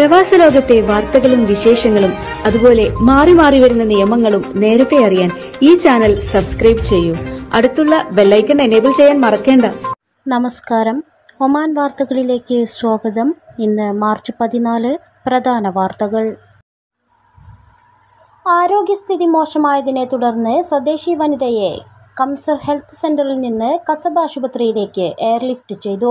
പ്രവാസ ലോകത്തെ വാർത്തകളും വിശേഷങ്ങളും അതുപോലെ മാറി മാറി വരുന്ന നിയമങ്ങളും നേരത്തെ അറിയാൻ ഈ ചാനൽ സബ്സ്ക്രൈബ് ചെയ്യൂ അടുത്തുള്ള ബെല്ലൈക്കൺ എനേബിൾ ചെയ്യാൻ മറക്കേണ്ട നമസ്കാരം ഒമാൻ വാർത്തകളിലേക്ക് സ്വാഗതം ഇന്ന് മാർച്ച് പതിനാല് പ്രധാന വാർത്തകൾ ആരോഗ്യസ്ഥിതി മോശമായതിനെ തുടർന്ന് സ്വദേശി വനിതയെ കംസർ ഹെൽത്ത് സെന്ററിൽ നിന്ന് കസബ ആശുപത്രിയിലേക്ക് എയർലിഫ്റ്റ് ചെയ്തു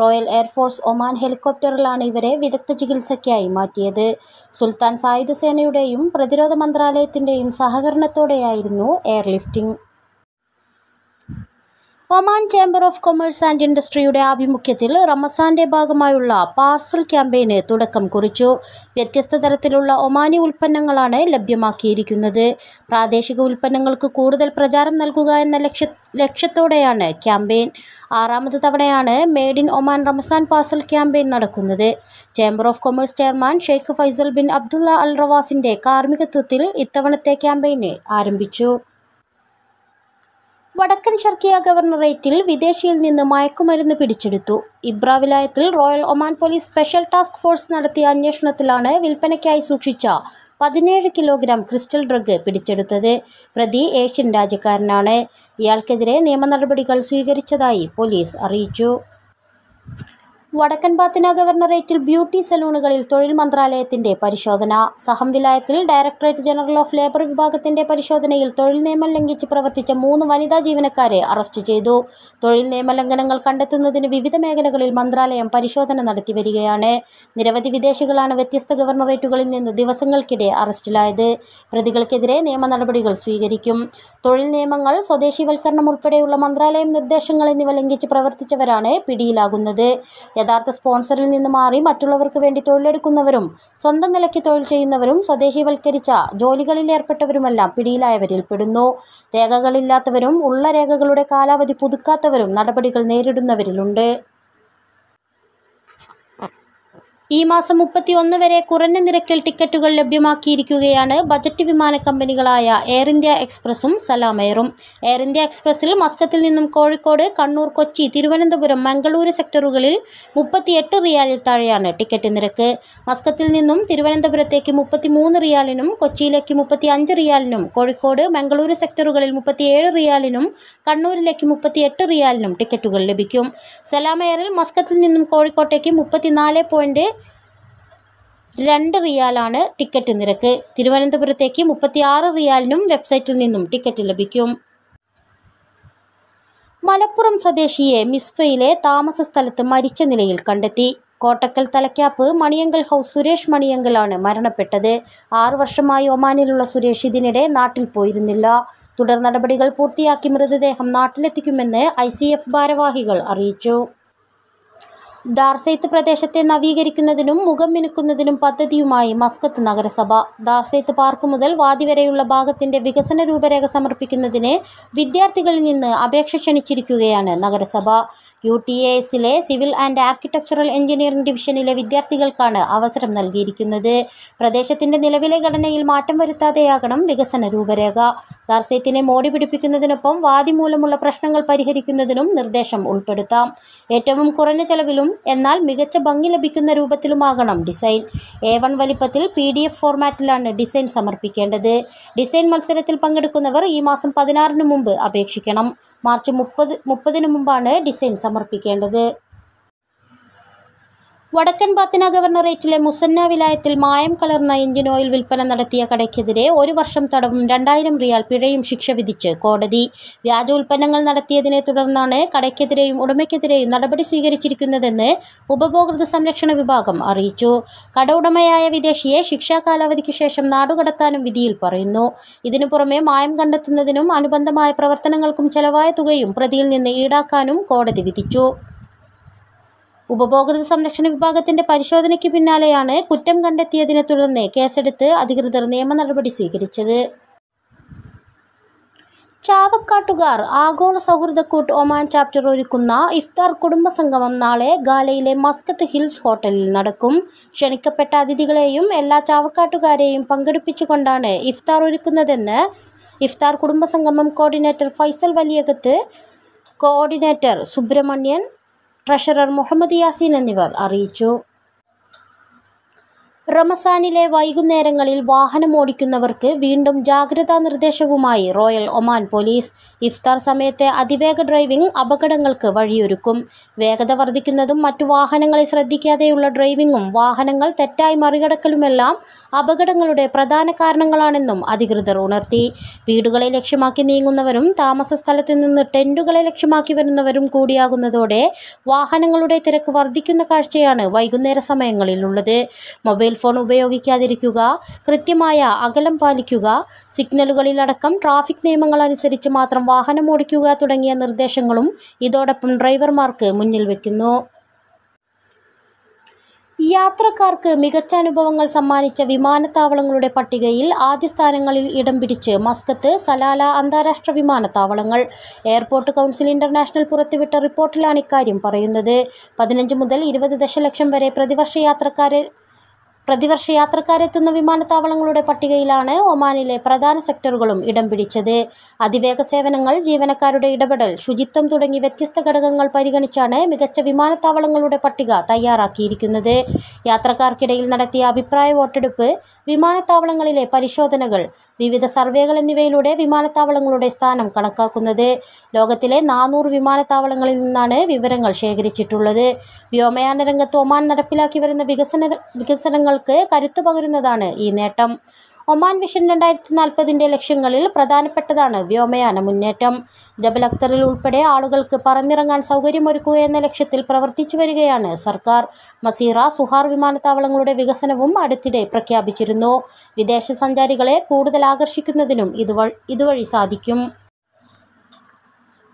റോയൽ എയർഫോഴ്സ് ഒമാൻ ഹെലികോപ്റ്ററിലാണ് ഇവരെ വിദഗ്ധ ചികിത്സയ്ക്കായി മാറ്റിയത് സുൽത്താൻ സായുധസേനയുടെയും സേനയുടെയും പ്രതിരോധ മന്ത്രാലയത്തിൻ്റെയും സഹകരണത്തോടെയായിരുന്നു airlifting Oman chamber of commerce and ഇൻഡസ്ട്രിയുടെ ആഭിമുഖ്യത്തിൽ റമസാന്റെ ഭാഗമായുള്ള പാർസൽ ക്യാമ്പയിന് തുടക്കം കുറിച്ചു വ്യത്യസ്ത തരത്തിലുള്ള ഒമാനി ഉൽപ്പന്നങ്ങളാണ് ലഭ്യമാക്കിയിരിക്കുന്നത് പ്രാദേശിക ഉൽപ്പന്നങ്ങൾക്ക് കൂടുതൽ പ്രചാരം നൽകുക എന്ന ലക്ഷ്യ ലക്ഷ്യത്തോടെയാണ് ക്യാമ്പയിൻ ആറാമത് തവണയാണ് made in Oman Ramzan parcel campaign നടക്കുന്നത് chamber of commerce chairman Sheikh Faisal bin Abdullah Al റവാസിന്റെ കാർമ്മികത്വത്തിൽ ഇത്തവണത്തെ ക്യാമ്പയിന് ആരംഭിച്ചു വടക്കൻ ഷർക്കിയ ഗവർണറേറ്റിൽ വിദേശിയിൽ നിന്ന് മയക്കുമരുന്ന് പിടിച്ചെടുത്തു ഇബ്രാവിലായത്തിൽ Royal Oman Police special task force നടത്തിയ അന്വേഷണത്തിലാണ് വിൽപ്പനയ്ക്കായി സൂക്ഷിച്ച പതിനേഴ് കിലോഗ്രാം ക്രിസ്റ്റൽ ഡ്രഗ് പിടിച്ചെടുത്തത് പ്രതി ഏഷ്യൻ രാജ്യക്കാരനാണ് ഇയാൾക്കെതിരെ നിയമ നടപടികൾ സ്വീകരിച്ചതായി പോലീസ് അറിയിച്ചു വടക്കൻ പാത്തിന ഗവർണറേറ്റിൽ ബ്യൂട്ടി സലൂണുകളിൽ തൊഴിൽ മന്ത്രാലയത്തിന്റെ പരിശോധന സഹം വിലായത്തിൽ ഡയറക്ടറേറ്റ് ജനറൽ ഓഫ് ലേബർ വിഭാഗത്തിന്റെ പരിശോധനയിൽ തൊഴിൽ നിയമം ലംഘിച്ച് പ്രവർത്തിച്ച മൂന്ന് വനിതാ ജീവനക്കാരെ അറസ്റ്റ് ചെയ്തു തൊഴിൽ നിയമലംഘനങ്ങൾ കണ്ടെത്തുന്നതിന് വിവിധ മേഖലകളിൽ മന്ത്രാലയം പരിശോധന നടത്തിവരികയാണ് നിരവധി വിദേശികളാണ് വ്യത്യസ്ത ഗവർണറേറ്റുകളിൽ നിന്ന് ദിവസങ്ങൾക്കിടെ അറസ്റ്റിലായത് പ്രതികൾക്കെതിരെ നിയമ നടപടികൾ സ്വീകരിക്കും തൊഴിൽ നിയമങ്ങൾ സ്വദേശിവൽക്കരണം ഉൾപ്പെടെയുള്ള മന്ത്രാലയം നിർദ്ദേശങ്ങൾ എന്നിവ ലംഘിച്ച് പ്രവർത്തിച്ചവരാണ് പിടിയിലാകുന്നത് യഥാർത്ഥ സ്പോൺസറിൽ നിന്ന് മാറി മറ്റുള്ളവർക്ക് വേണ്ടി തൊഴിലെടുക്കുന്നവരും സ്വന്തം നിലയ്ക്ക് തൊഴിൽ ചെയ്യുന്നവരും സ്വദേശിവൽക്കരിച്ച ജോലികളിൽ ഏർപ്പെട്ടവരുമെല്ലാം പിടിയിലായവരിൽപ്പെടുന്നു പെടുന്നു രേഖകളില്ലാത്തവരും ഉള്ള രേഖകളുടെ കാലാവധി പുതുക്കാത്തവരും നടപടികൾ നേരിടുന്നവരിലുണ്ട് ഈ മാസം മുപ്പത്തിയൊന്ന് വരെ കുറഞ്ഞ നിരക്കിൽ ടിക്കറ്റുകൾ ലഭ്യമാക്കിയിരിക്കുകയാണ് ബജറ്റ് വിമാന കമ്പനികളായ എയർ ഇന്ത്യ എക്സ്പ്രസും സലാം എയർ ഇന്ത്യ എക്സ്പ്രസിൽ മസ്കത്തിൽ നിന്നും കോഴിക്കോട് കണ്ണൂർ കൊച്ചി തിരുവനന്തപുരം മംഗളൂരു സെക്ടറുകളിൽ മുപ്പത്തിയെട്ട് റിയാലിൽ താഴെയാണ് ടിക്കറ്റ് നിരക്ക് മസ്കത്തിൽ നിന്നും തിരുവനന്തപുരത്തേക്ക് മുപ്പത്തിമൂന്ന് റിയാലിനും കൊച്ചിയിലേക്ക് മുപ്പത്തി അഞ്ച് റിയാലിനും കോഴിക്കോട് മംഗളൂരു സെക്ടറുകളിൽ മുപ്പത്തിയേഴ് റിയാലിനും കണ്ണൂരിലേക്ക് മുപ്പത്തിയെട്ട് റിയാലിനും ടിക്കറ്റുകൾ ലഭിക്കും സലാം മസ്കത്തിൽ നിന്നും കോഴിക്കോട്ടേക്ക് മുപ്പത്തിനാല് പോയിന്റ് രണ്ട് റിയാലാണ് ടിക്കറ്റ് നിരക്ക് തിരുവനന്തപുരത്തേക്ക് മുപ്പത്തിയാറ് റിയാലിനും വെബ്സൈറ്റിൽ നിന്നും ടിക്കറ്റ് ലഭിക്കും മലപ്പുറം സ്വദേശിയെ മിസ്ഫയിലെ താമസ സ്ഥലത്ത് മരിച്ച നിലയിൽ കണ്ടെത്തി കോട്ടക്കൽ തലക്കാപ്പ് മണിയങ്കൽ ഹൗസ് സുരേഷ് മണിയങ്കലാണ് മരണപ്പെട്ടത് ആറു വർഷമായി ഒമാനിലുള്ള സുരേഷ് ഇതിനിടെ നാട്ടിൽ പോയിരുന്നില്ല തുടർ നടപടികൾ പൂർത്തിയാക്കി മൃതദേഹം നാട്ടിലെത്തിക്കുമെന്ന് ഐ ഭാരവാഹികൾ അറിയിച്ചു ദാർസൈത്ത് പ്രദേശത്തെ നവീകരിക്കുന്നതിനും മുഖം മിനുക്കുന്നതിനും പദ്ധതിയുമായി മസ്കത്ത് നഗരസഭ ദാർസൈത്ത് പാർക്ക് മുതൽ വാതി വരെയുള്ള ഭാഗത്തിന്റെ വികസന രൂപരേഖ സമർപ്പിക്കുന്നതിന് വിദ്യാർത്ഥികളിൽ നിന്ന് അപേക്ഷ ക്ഷണിച്ചിരിക്കുകയാണ് നഗരസഭ യു ടി എസിലെ സിവിൽ ആൻഡ് ആർക്കിടെക്ചറൽ എഞ്ചിനീയറിംഗ് ഡിവിഷനിലെ വിദ്യാർത്ഥികൾക്കാണ് അവസരം നൽകിയിരിക്കുന്നത് പ്രദേശത്തിന്റെ നിലവിലെ ഘടനയിൽ മാറ്റം വരുത്താതെയാകണം വികസന രൂപരേഖ ദാർസൈത്തിനെ മോടി പിടിപ്പിക്കുന്നതിനൊപ്പം വാതി മൂലമുള്ള പ്രശ്നങ്ങൾ പരിഹരിക്കുന്നതിനും നിർദ്ദേശം ഉൾപ്പെടുത്താം ഏറ്റവും കുറഞ്ഞ ചെലവിലും എന്നാൽ മികച്ച ഭംഗി ലഭിക്കുന്ന രൂപത്തിലുമാകണം ഡിസൈൻ എ വൺ വലിപ്പത്തിൽ പി ഡി എഫ് ഫോർമാറ്റിലാണ് ഡിസൈൻ സമർപ്പിക്കേണ്ടത് ഡിസൈൻ മത്സരത്തിൽ പങ്കെടുക്കുന്നവർ ഈ മാസം പതിനാറിന് മുമ്പ് അപേക്ഷിക്കണം മാർച്ച് മുപ്പത് മുപ്പതിന് മുമ്പാണ് ഡിസൈൻ സമർപ്പിക്കേണ്ടത് വടക്കൻ പാത്തിന ഗവർണറേറ്റിലെ മുസന്ന വിലായത്തിൽ മായം കലർന്ന എഞ്ചിൻ ഓയിൽ വിൽപ്പന നടത്തിയ കടയ്ക്കെതിരെ ഒരു വർഷം തടവും രണ്ടായിരം റിയാൽ പിഴയും ശിക്ഷ വിധിച്ച് കോടതി വ്യാജ ഉൽപ്പന്നങ്ങൾ നടത്തിയതിനെ തുടർന്നാണ് കടയ്ക്കെതിരെയും ഉടമയ്ക്കെതിരെയും നടപടി സ്വീകരിച്ചിരിക്കുന്നതെന്ന് ഉപഭോക്തൃ സംരക്ഷണ വിഭാഗം അറിയിച്ചു കട ഉടമയായ വിദേശിയെ ശിക്ഷാ കാലാവധിക്ക് ശേഷം നാടുകടത്താനും വിധിയിൽ പറയുന്നു ഇതിനു പുറമെ മായം കണ്ടെത്തുന്നതിനും അനുബന്ധമായ പ്രവർത്തനങ്ങൾക്കും ചെലവായ തുകയും പ്രതിയിൽ നിന്ന് ഈടാക്കാനും കോടതി വിധിച്ചു ഉപഭോക്തൃ സംരക്ഷണ വിഭാഗത്തിന്റെ പരിശോധനയ്ക്ക് പിന്നാലെയാണ് കുറ്റം കണ്ടെത്തിയതിനെ തുടർന്ന് കേസെടുത്ത് അധികൃതർ നിയമ നടപടി സ്വീകരിച്ചത് ചാവക്കാട്ടുകാർ ആഗോള സൗഹൃദക്കൂട്ട് ഒമാൻ ചാപ്റ്റർ ഒരുക്കുന്ന ഇഫ്താർ കുടുംബ സംഗമം നാളെ ഗാലയിലെ മസ്കത്ത് ഹിൽസ് ഹോട്ടലിൽ നടക്കും ക്ഷണിക്കപ്പെട്ട അതിഥികളെയും എല്ലാ ചാവക്കാട്ടുകാരെയും പങ്കെടുപ്പിച്ചുകൊണ്ടാണ് ഇഫ്താർ ഒരുക്കുന്നതെന്ന് ഇഫ്താർ കുടുംബ സംഗമം coordinator Faisal Valiyakath coordinator Subramanian treasurer Muhammad Yaseen എന്നിവർ അറിയിച്ചു റമസാനിലെ വൈകുന്നേരങ്ങളിൽ വാഹനം ഓടിക്കുന്നവർക്ക് വീണ്ടും ജാഗ്രതാ നിർദ്ദേശവുമായി റോയൽ ഒമാൻ പോലീസ് ഇഫ്താർ സമയത്തെ അതിവേഗ ഡ്രൈവിംഗ് അപകടങ്ങൾക്ക് വഴിയൊരുക്കും വേഗത വർദ്ധിക്കുന്നതും മറ്റു വാഹനങ്ങളെ ശ്രദ്ധിക്കാതെയുള്ള ഡ്രൈവിംഗും വാഹനങ്ങൾ തെറ്റായി മറികടക്കലുമെല്ലാം അപകടങ്ങളുടെ പ്രധാന കാരണങ്ങളാണെന്നും അധികൃതർ ഉണർത്തി വീടുകളെ ലക്ഷ്യമാക്കി നീങ്ങുന്നവരും താമസ സ്ഥലത്ത് നിന്ന് ടെൻറ്റുകളെ ലക്ഷ്യമാക്കി വരുന്നവരും കൂടിയാകുന്നതോടെ വാഹനങ്ങളുടെ തിരക്ക് വർദ്ധിക്കുന്ന കാഴ്ചയാണ് വൈകുന്നേര സമയങ്ങളിലുള്ളത് മൊബൈൽ ഫോൺ ഉപയോഗിക്കാതിരിക്കുക കൃത്യമായ അകലം പാലിക്കുക സിഗ്നലുകളിലടക്കം ട്രാഫിക് നിയമങ്ങൾ അനുസരിച്ച് മാത്രം വാഹനം ഓടിക്കുക തുടങ്ങിയ നിർദ്ദേശങ്ങളും ഇതോടൊപ്പം ഡ്രൈവർമാർക്ക് മുന്നിൽ വയ്ക്കുന്നു യാത്രക്കാർക്ക് മികച്ച അനുഭവങ്ങൾ സമ്മാനിച്ച വിമാനത്താവളങ്ങളുടെ പട്ടികയിൽ ആദ്യ സ്ഥാനങ്ങളിൽ ഇടം പിടിച്ച് മസ്കത്ത് സലാല അന്താരാഷ്ട്ര വിമാനത്താവളങ്ങൾ എയർപോർട്ട് കൗൺസിൽ ഇന്റർനാഷണൽ പുറത്തുവിട്ട റിപ്പോർട്ടിലാണ് ഇക്കാര്യം പറയുന്നത് പതിനഞ്ച് മുതൽ ഇരുപത് ദശലക്ഷം വരെ പ്രതിവർഷ യാത്രക്കാരെ പ്രതിവർഷ യാത്രക്കാരെത്തുന്ന വിമാനത്താവളങ്ങളുടെ പട്ടികയിലാണ് ഒമാനിലെ പ്രധാന സെക്ടറുകളും ഇടം പിടിച്ചത് അതിവേഗ സേവനങ്ങൾ ജീവനക്കാരുടെ ഇടപെടൽ ശുചിത്വം തുടങ്ങി വ്യത്യസ്ത ഘടകങ്ങൾ പരിഗണിച്ചാണ് മികച്ച വിമാനത്താവളങ്ങളുടെ പട്ടിക തയ്യാറാക്കിയിരിക്കുന്നത് യാത്രക്കാർക്കിടയിൽ നടത്തിയ അഭിപ്രായ വോട്ടെടുപ്പ് വിമാനത്താവളങ്ങളിലെ പരിശോധനകൾ വിവിധ സർവേകൾ എന്നിവയിലൂടെ വിമാനത്താവളങ്ങളുടെ സ്ഥാനം കണക്കാക്കുന്നത് ലോകത്തിലെ നാനൂറ് വിമാനത്താവളങ്ങളിൽ നിന്നാണ് വിവരങ്ങൾ ശേഖരിച്ചിട്ടുള്ളത് വ്യോമയാന രംഗത്ത് ഒമാൻ നടപ്പിലാക്കി വരുന്ന വികസന വികസനങ്ങൾ ശ്രമങ്ങൾക്ക് കരുത്തു പകരുന്നതാണ് ഈ നേട്ടം ഒമാൻ വിഷൻ രണ്ടായിരത്തി നാൽപ്പതിൻ്റെ ലക്ഷ്യങ്ങളിൽ പ്രധാനപ്പെട്ടതാണ് വ്യോമയാന മുന്നേറ്റം ജബൽ അക്തറിൽ ഉൾപ്പെടെ ആളുകൾക്ക് പറന്നിറങ്ങാൻ സൗകര്യമൊരുക്കുക എന്ന ലക്ഷ്യത്തിൽ പ്രവർത്തിച്ചു വരികയാണ് സർക്കാർ മസീറ സുഹാർ വിമാനത്താവളങ്ങളുടെ വികസനവും അടുത്തിടെ പ്രഖ്യാപിച്ചിരുന്നു വിദേശ സഞ്ചാരികളെ കൂടുതൽ ആകർഷിക്കുന്നതിനും ഇതുവഴി ഇതുവഴി സാധിക്കും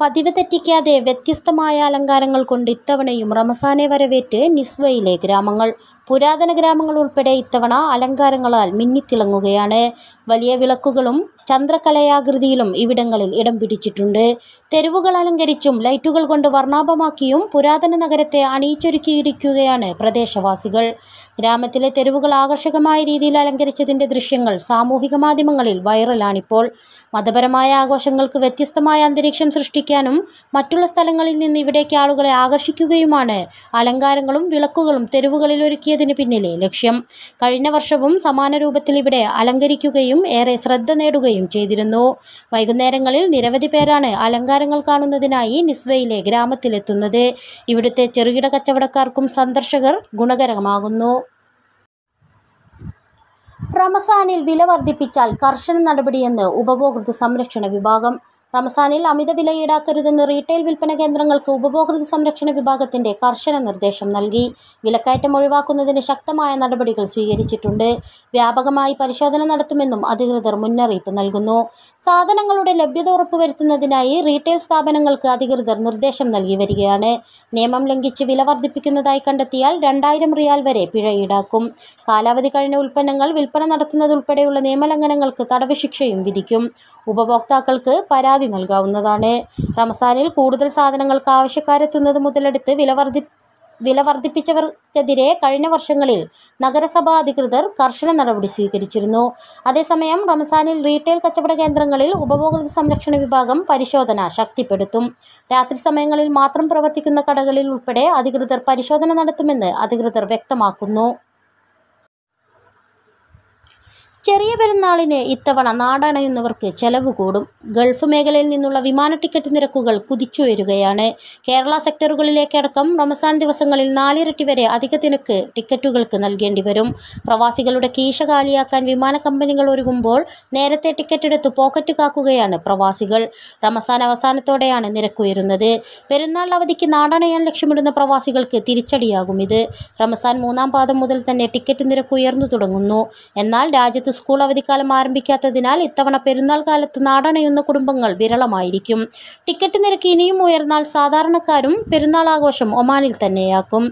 പതിവ് തെറ്റിക്കാതെ വ്യത്യസ്തമായ അലങ്കാരങ്ങൾ കൊണ്ട് ഇത്തവണയും റമസാനെ വരവേറ്റ് നിസ്വയിലെ ഗ്രാമങ്ങൾ പുരാതന ഗ്രാമങ്ങൾ ഉൾപ്പെടെ ഇത്തവണ അലങ്കാരങ്ങളാൽ മിന്നിത്തിളങ്ങുകയാണ് വലിയ വിളക്കുകളും ചന്ദ്രകലയാകൃതിയിലും ഇവിടങ്ങളിൽ ഇടം പിടിച്ചിട്ടുണ്ട് തെരുവുകൾ അലങ്കരിച്ചും ലൈറ്റുകൾ കൊണ്ട് വർണ്ണാഭമാക്കിയും പുരാതന നഗരത്തെ അണിയിച്ചൊരുക്കിയിരിക്കുകയാണ് പ്രദേശവാസികൾ ഗ്രാമത്തിലെ തെരുവുകൾ ആകർഷകമായ രീതിയിൽ അലങ്കരിച്ചതിൻ്റെ ദൃശ്യങ്ങൾ സാമൂഹിക മാധ്യമങ്ങളിൽ വൈറലാണിപ്പോൾ മതപരമായ ആഘോഷങ്ങൾക്ക് വ്യത്യസ്തമായ അന്തരീക്ഷം സൃഷ്ടിക്കാനും മറ്റുള്ള സ്ഥലങ്ങളിൽ നിന്ന് ഇവിടേക്ക് ആളുകളെ ആകർഷിക്കുകയുമാണ് അലങ്കാരങ്ങളും വിളക്കുകളും തെരുവുകളിൽ ഒരുക്കിയ നടത്തിയതിനു പിന്നിലെ ലക്ഷ്യം കഴിഞ്ഞ വർഷവും സമാന രൂപത്തിൽ ഇവിടെ അലങ്കരിക്കുകയും ഏറെ ശ്രദ്ധ നേടുകയും ചെയ്തിരുന്നു വൈകുന്നേരങ്ങളിൽ നിരവധി പേരാണ് അലങ്കാരങ്ങൾ കാണുന്നതിനായി നിസ്വയിലെ ഗ്രാമത്തിലെത്തുന്നത് ഇവിടുത്തെ ചെറുകിട കച്ചവടക്കാർക്കും സന്ദർശകർ ഗുണകരമാകുന്നു റമസാനിൽ വില വർദ്ധിപ്പിച്ചാൽ കർശന നടപടിയെന്ന് ഉപഭോക്തൃ സംരക്ഷണ വിഭാഗം റംസാനിൽ അമിത വില ഈടാക്കരുതെന്ന് റീറ്റെയിൽ വിൽപ്പന കേന്ദ്രങ്ങൾക്ക് ഉപഭോക്തൃ സംരക്ഷണ വിഭാഗത്തിന്റെ കർശന നിർദ്ദേശം നൽകി വിലക്കയറ്റം ഒഴിവാക്കുന്നതിന് ശക്തമായ നടപടികൾ സ്വീകരിച്ചിട്ടുണ്ട് വ്യാപകമായി പരിശോധന നടത്തുമെന്നും അധികൃതർ മുന്നറിയിപ്പ് നൽകുന്നു സാധനങ്ങളുടെ ലഭ്യത ഉറപ്പുവരുത്തുന്നതിനായി റീറ്റെയിൽ സ്ഥാപനങ്ങൾക്ക് അധികൃതർ നിർദ്ദേശം നൽകി വരികയാണ് നിയമം ലംഘിച്ച് വില വർദ്ധിപ്പിക്കുന്നതായി കണ്ടെത്തിയാൽ രണ്ടായിരം റിയാൽ വരെ പിഴ ഈടാക്കും കാലാവധി കഴിഞ്ഞ ഉൽപ്പന്നങ്ങൾ വിൽപ്പന നടത്തുന്നതുൾപ്പെടെയുള്ള നിയമലംഘനങ്ങൾക്ക് തടവ് ശിക്ഷയും വിധിക്കും ഉപഭോക്താക്കൾക്ക് പരാതി പരമാവധി നൽകാവുന്നതാണ് റംസാനിൽ കൂടുതൽ സാധനങ്ങൾക്ക് ആവശ്യക്കാരെത്തുന്നത് മുതലെടുത്ത് വിലവർദ്ധി വില വർദ്ധിപ്പിച്ചവർക്കെതിരെ കഴിഞ്ഞ വർഷങ്ങളിൽ നഗരസഭാ അധികൃതർ കർശന നടപടി സ്വീകരിച്ചിരുന്നു അതേസമയം റംസാനിൽ റീറ്റെയിൽ കച്ചവട കേന്ദ്രങ്ങളിൽ ഉപഭോക്തൃ സംരക്ഷണ വിഭാഗം പരിശോധന ശക്തിപ്പെടുത്തും രാത്രി സമയങ്ങളിൽ മാത്രം പ്രവർത്തിക്കുന്ന കടകളിൽ ഉൾപ്പെടെ അധികൃതർ പരിശോധന നടത്തുമെന്ന് അധികൃതർ വ്യക്തമാക്കുന്നു ചെറിയ പെരുന്നാളിന് ഇത്തവണ നാടണയുന്നവർക്ക് ചെലവ് കൂടും ഗൾഫ് മേഖലയിൽ നിന്നുള്ള വിമാന ടിക്കറ്റ് നിരക്കുകൾ കുതിച്ചുയരുകയാണ് കേരള സെക്ടറുകളിലേക്കടക്കം റമസാൻ ദിവസങ്ങളിൽ നാലിരട്ടി വരെ അധിക നിരക്ക് ടിക്കറ്റുകൾക്ക് നൽകേണ്ടി വരും പ്രവാസികളുടെ കീശ കാലിയാക്കാൻ വിമാന കമ്പനികൾ ഒരുങ്ങുമ്പോൾ നേരത്തെ ടിക്കറ്റ് എടുത്ത് പോക്കറ്റ് കാക്കുകയാണ് പ്രവാസികൾ റമസാൻ അവസാനത്തോടെയാണ് നിരക്കുയരുന്നത് പെരുന്നാൾ അവധിക്ക് നാടണയാൻ ലക്ഷ്യമിടുന്ന പ്രവാസികൾക്ക് തിരിച്ചടിയാകും ഇത് റമസാൻ മൂന്നാം പാദം മുതൽ തന്നെ ടിക്കറ്റ് നിരക്ക് ഉയർന്നു തുടങ്ങുന്നു എന്നാൽ രാജ്യത്ത് സ്കൂൾ അവധിക്കാലം ആരംഭിക്കാത്തതിനാൽ ഇത്തവണ പെരുന്നാൾ കാലത്ത് നാടണയുന്ന കുടുംബങ്ങൾ വിരളമായിരിക്കും ടിക്കറ്റ് നിരക്ക് ഇനിയും ഉയർന്നാൽ സാധാരണക്കാരും പെരുന്നാൾ ആഘോഷം ഒമാനിൽ തന്നെയാക്കും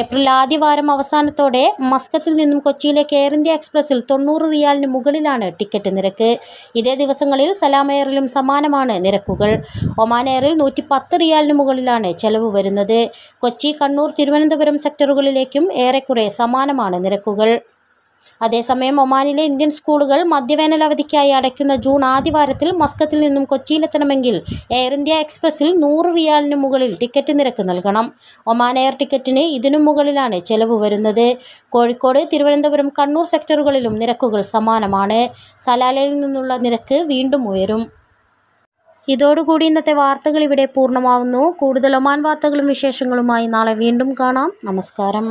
ഏപ്രിൽ ആദ്യവാരം അവസാനത്തോടെ മസ്കത്തിൽ നിന്നും കൊച്ചിയിലേക്ക് എയർ ഇന്ത്യ എക്സ്പ്രസിൽ തൊണ്ണൂറ് റിയാലിന് മുകളിലാണ് ടിക്കറ്റ് നിരക്ക് ഇതേ ദിവസങ്ങളിൽ സലാം എയറിലും സമാനമാണ് നിരക്കുകൾ ഒമാൻ എയറിൽ നൂറ്റി പത്ത് റിയാലിന് മുകളിലാണ് ചെലവ് വരുന്നത് കൊച്ചി കണ്ണൂർ തിരുവനന്തപുരം സെക്ടറുകളിലേക്കും ഏറെക്കുറെ സമാനമാണ് നിരക്കുകൾ അതേസമയം ഒമാനിലെ ഇന്ത്യൻ സ്കൂളുകൾ മദ്യവേനൽ അവധിക്കായി അടയ്ക്കുന്ന ജൂൺ ആദ്യവാരത്തിൽ മസ്കത്തിൽ നിന്നും കൊച്ചിയിലെത്തണമെങ്കിൽ എയർ ഇന്ത്യ എക്സ്പ്രസിൽ നൂറ് റിയാലിന് മുകളിൽ ടിക്കറ്റ് നിരക്ക് നൽകണം ഒമാൻ എയർ ടിക്കറ്റിന് ഇതിനു മുകളിലാണ് ചെലവ് വരുന്നത് കോഴിക്കോട് തിരുവനന്തപുരം കണ്ണൂർ സെക്ടറുകളിലും നിരക്കുകൾ സമാനമാണ് സലാലയിൽ നിന്നുള്ള നിരക്ക് വീണ്ടും ഉയരും ഇതോടുകൂടി ഇന്നത്തെ വാർത്തകൾ ഇവിടെ പൂർണ്ണമാവുന്നു കൂടുതൽ ഒമാൻ വാർത്തകളും വിശേഷങ്ങളുമായി നാളെ വീണ്ടും കാണാം നമസ്കാരം